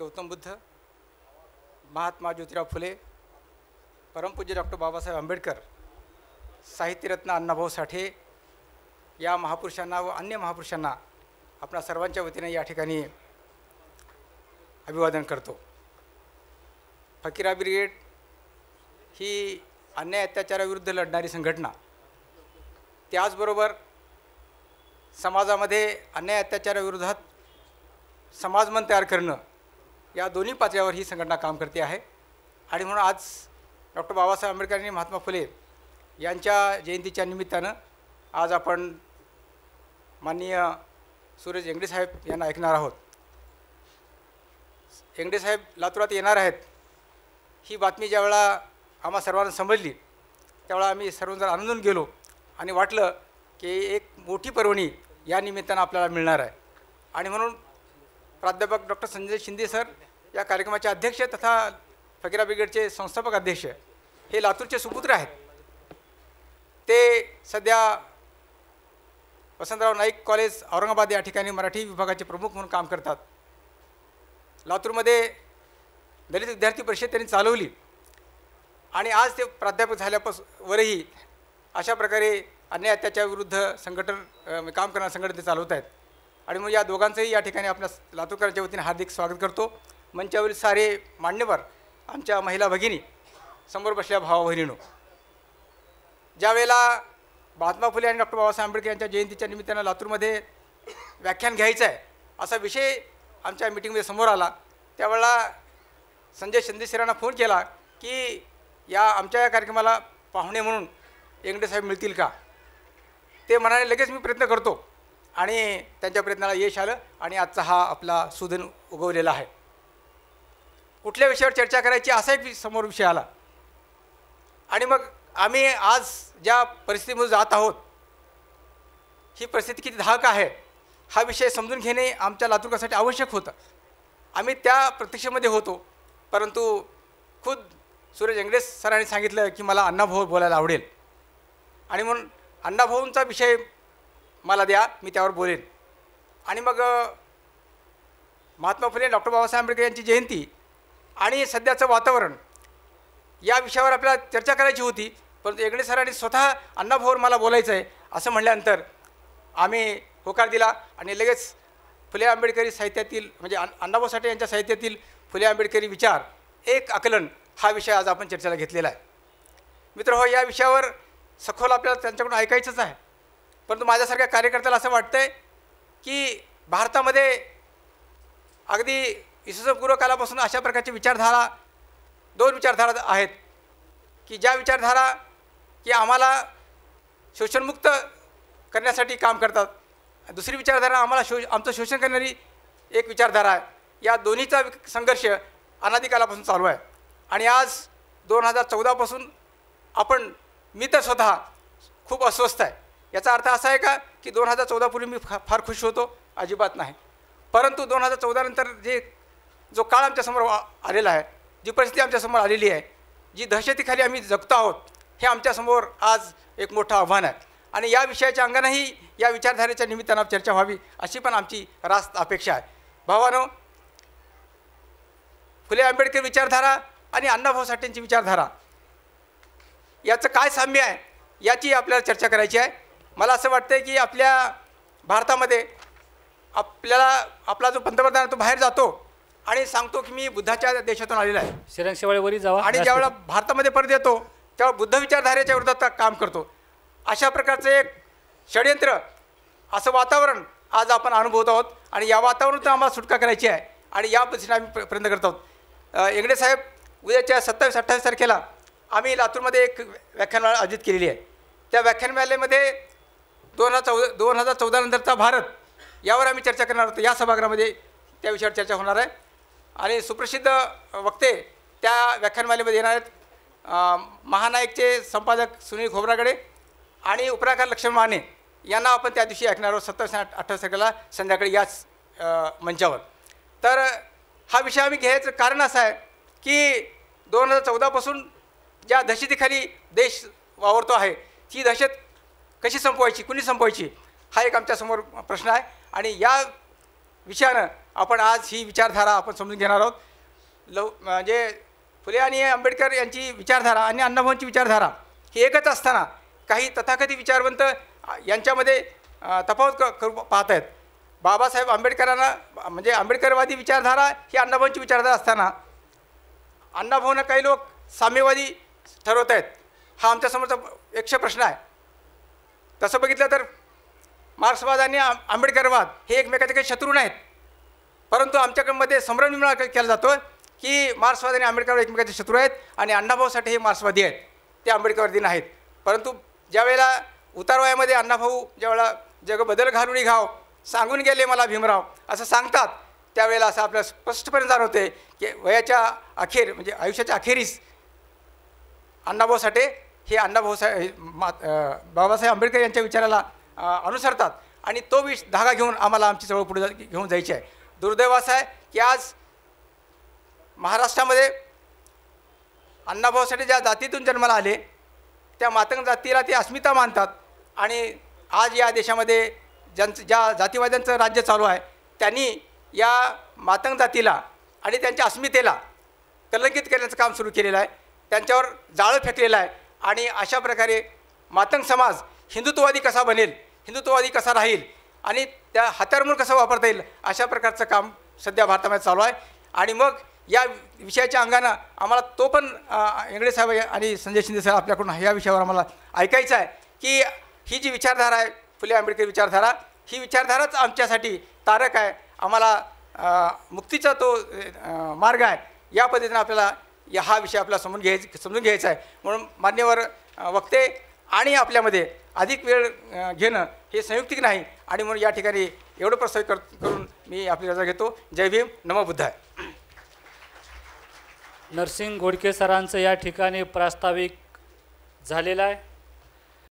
गौतम बुद्ध महात्मा ज्योतिराव फुले परमपूज्य डॉक्टर बाबासाहेब आंबेडकर साहित्यरत्न अण्णाभाऊ साठे या महापुरुषांना व अन्य महापुरुषांना आपणा सर्वांच्या वतीने या ठिकाणी अभिवादन करतो फकीरा ब्रिगेड ही अन्याय अत्याचाराविरुद्ध लढणारी संघटना त्याचबरोबर समाजामध्ये अन्याय अत्याचाराविरोधात समाजमन तयार करणं या दोन्ही पातळ्यावर ही संघटना काम करते आहे आणि म्हणून आज डॉक्टर बाबासाहेब आंबेडकर आणि महात्मा फुले यांच्या जयंतीच्या निमित्तानं आज आपण माननीय सुरेश साहेब यांना ऐकणार आहोत साहेब लातूरात येणार आहेत ही बातमी ज्यावेळा आम्हा सर्वांना समजली त्यावेळा आम्ही सर्वजण आनंदून गेलो आणि वाटलं की एक मोठी पर्वणी या निमित्तानं आपल्याला मिळणार आहे आणि म्हणून प्राध्यापक डॉक्टर संजय शिंदे सर या कार्यक्रमाचे अध्यक्ष तथा फकीरा ब्रिगेडचे संस्थापक अध्यक्ष हे लातूरचे सुपुत्र आहेत ते सध्या वसंतराव नाईक कॉलेज औरंगाबाद या ठिकाणी मराठी विभागाचे प्रमुख म्हणून काम करतात लातूरमध्ये दलित विद्यार्थी परिषद त्यांनी चालवली आणि आज ते प्राध्यापक वरही अशा प्रकारे अन्याय विरुद्ध संघटन काम करणार संघटने ते चालवत आहेत आणि मग या दोघांचंही या ठिकाणी आपल्या लातूरकरांच्या वतीने हार्दिक स्वागत करतो मंचावरील सारे मान्यवर आमच्या महिला भगिनी समोर बसल्या भावा ज्यावेळेला महात्मा फुले आणि डॉक्टर बाबासाहेब आंबेडकर यांच्या जयंतीच्या निमित्तानं लातूरमध्ये व्याख्यान घ्यायचं आहे असा विषय आमच्या मिटिंगमध्ये समोर आला त्यावेळेला संजय शिंदेसरांना फोन केला की या आमच्या या कार्यक्रमाला पाहुणे म्हणून साहेब मिळतील का ते म्हणाले लगेच मी प्रयत्न करतो आणि त्यांच्या प्रयत्नाला यश आलं आणि आजचा हा आपला सुधन उगवलेला आहे कुठल्या विषयावर चर्चा करायची असा एक समोर विषय आला आणि मग आम्ही आज ज्या परिस्थितीमध्ये जात आहोत ही परिस्थिती किती धाक आहे हा विषय समजून घेणे आमच्या लातूरकासाठी आवश्यक होतं आम्ही त्या प्रतीक्षेमध्ये होतो परंतु खुद सूरज इंग्रेस सरांनी सांगितलं की मला अण्णाभाऊ बोलायला आवडेल आणि म्हणून अण्णाभाऊंचा विषय मला द्या मी त्यावर बोलेन आणि मग महात्मा फुले डॉक्टर बाबासाहेब आंबेडकर यांची जयंती आणि सध्याचं वातावरण या विषयावर आपल्याला चर्चा करायची होती परंतु एकणे सरांनी स्वतः अण्णाभाऊवर मला बोलायचं आहे असं म्हटल्यानंतर आम्ही होकार दिला आणि लगेच फुले आंबेडकरी साहित्यातील म्हणजे अण्णाभाऊ साठे यांच्या साहित्यातील फुले आंबेडकरी विचार एक आकलन हा विषय आज आपण चर्चेला घेतलेला आहे मित्र हो या विषयावर सखोल आपल्याला त्यांच्याकडून ऐकायचंच आहे परंतु माझ्यासारख्या कार्यकर्त्याला असं आहे की भारतामध्ये अगदी इसवपूर्व कालापासून अशा प्रकारची विचारधारा दोन विचारधारा आहेत की ज्या विचारधारा की आम्हाला शोषणमुक्त करण्यासाठी काम करतात दुसरी विचारधारा आम्हाला शो आमचं शोषण करणारी एक विचारधारा आहे या दोन्हीचा संघर्ष अनादिकालापासून चालू आहे आणि आज दोन हजार चौदापासून आपण मी तर स्वतः खूप अस्वस्थ आहे याचा अर्थ असा आहे का की दोन हजार चौदापूर्वी मी फा फार खुश होतो अजिबात नाही परंतु दोन हजार चौदानंतर जे जो काळ आमच्यासमोर आलेला आहे जी परिस्थिती आमच्यासमोर आलेली आहे जी दहशतीखाली आम्ही जगतो आहोत हे आमच्यासमोर आज एक मोठं आव्हान आहे आणि या विषयाच्या अंगानेही या विचारधारेच्या निमित्तानं चर्चा व्हावी अशी पण आमची रास्त अपेक्षा आहे भावानो फुले आंबेडकर विचारधारा आणि अण्णाभाऊ साठेंची विचारधारा याचं काय साम्य आहे याची आपल्याला चर्चा करायची आहे मला असं वाटतं की आपल्या भारतामध्ये आपल्याला आपला जो पंतप्रधान तो बाहेर जातो आणि सांगतो की मी बुद्धाच्या देशातून आलेला आहे श्रीरंग वरी जावा आणि ज्यावेळेला भारतामध्ये परत येतो तेव्हा बुद्ध विचारधारेच्या विरोधात काम करतो अशा प्रकारचं एक षडयंत्र असं वातावरण आज आपण अनुभवत आहोत आणि या वातावरणातून आम्हाला सुटका करायची आहे आणि या पद्धतीने आम्ही प्रयत्न करत आहोत इंगडे साहेब उद्याच्या सत्तावीस अठ्ठावीस तारखेला आम्ही लातूरमध्ये एक व्याख्यानमाला आयोजित केलेली आहे त्या व्याख्यानमालेमध्ये दोन हजार चौदा दोन हजार चौदानंतरचा भारत यावर आम्ही चर्चा करणार आहोत या सभागृहामध्ये त्या विषयावर चर्चा होणार आहे आणि सुप्रसिद्ध वक्ते त्या व्याख्यानमालेमध्ये येणार आहेत महानायकचे संपादक सुनील खोबरागडे आणि उपराकार लक्ष्मण माने यांना आपण त्या दिवशी ऐकणार आहोत सत्तावीस अठ्ठावीस तारखेला संध्याकाळी याच मंचावर तर हा विषय आम्ही घ्यायचं कारण असं आहे की दोन हजार चौदापासून ज्या दहशतीखाली देश वावरतो आहे ती दहशत कशी संपवायची कुणी संपवायची हा एक आमच्यासमोर प्रश्न आहे आणि या विषयानं आपण आज ही विचारधारा आपण समजून घेणार आहोत लव म्हणजे फुले आणि आंबेडकर यांची विचारधारा आणि अण्णाभाऊंची विचारधारा ही एकच असताना काही तथाकथित विचारवंत यांच्यामध्ये तफावत क करू पाहत आहेत बाबासाहेब आंबेडकरांना म्हणजे आंबेडकरवादी विचारधारा ही अण्णाभाऊंची विचारधारा असताना अण्णाभाऊंना काही लोक साम्यवादी ठरवत आहेत हा आमच्यासमोरचा एकशे प्रश्न आहे तसं बघितलं तर मार्क्सवाद आणि आंबेडकरवाद हे एकमेकाचे काही शत्रू नाहीत परंतु आमच्याकडमध्ये संभ्रम निर्माण केला जातो की मार्क्सवाद आणि आंबेडकर एकमेकाचे शत्रू आहेत आणि अण्णाभाऊसाठी हे मार्क्सवादी आहेत ते आंबेडकरवादी नाहीत परंतु ज्यावेळेला उतारवायामध्ये अण्णाभाऊ ज्यावेळेला जग बदल घालून घाव सांगून गेले मला भीमराव असं सांगतात त्यावेळेला असं आपल्याला स्पष्टपणे जाणवते की वयाच्या अखेर म्हणजे आयुष्याच्या अखेरीस अण्णाभाऊ साठे हे अण्णाभाऊसाहेब मा बाबासाहेब आंबेडकर यांच्या विचाराला अनुसरतात आणि तो विष धागा घेऊन आम्हाला आमची चळवळ पुढे घेऊन जायची आहे असं आहे की आज महाराष्ट्रामध्ये अण्णाभाऊसाठी ज्या जातीतून जन्माला आले त्या मातंग जातीला ते अस्मिता मानतात आणि आज या देशामध्ये ज्यांचं ज्या जातीवाद्यांचं राज्य चालू आहे त्यांनी या मातंग जातीला आणि त्यांच्या अस्मितेला कलंकित करण्याचं काम सुरू केलेलं आहे त्यांच्यावर जाळं फेकलेलं आहे आणि अशा प्रकारे मातंग समाज हिंदुत्ववादी कसा बनेल हिंदुत्ववादी कसा राहील आणि त्या हातारमूळ कसं वापरता येईल अशा प्रकारचं काम सध्या भारतामध्ये चालू आहे आणि मग या विषयाच्या अंगानं आम्हाला तो पण इंगळे साहेब आणि संजय शिंदे साहेब आपल्याकडून ह्या विषयावर आम्हाला ऐकायचं आहे की ही जी विचारधारा आहे फुले आंबेडकर विचारधारा ही विचारधाराच आमच्यासाठी तारक आहे आम्हाला मुक्तीचा तो मार्ग आहे या पद्धतीनं आपल्याला या हा विषय आपला समजून घ्यायच समजून घ्यायचा आहे म्हणून मान्यवर वक्ते आणि आपल्यामध्ये अधिक वेळ घेणं हे संयुक्तिक नाही आणि म्हणून या ठिकाणी एवढं प्रस्ताव कर करून मी आपली रजा घेतो जय भीम नम बुद्धाय नरसिंग घोडके सरांचं या ठिकाणी प्रास्ताविक झालेलं आहे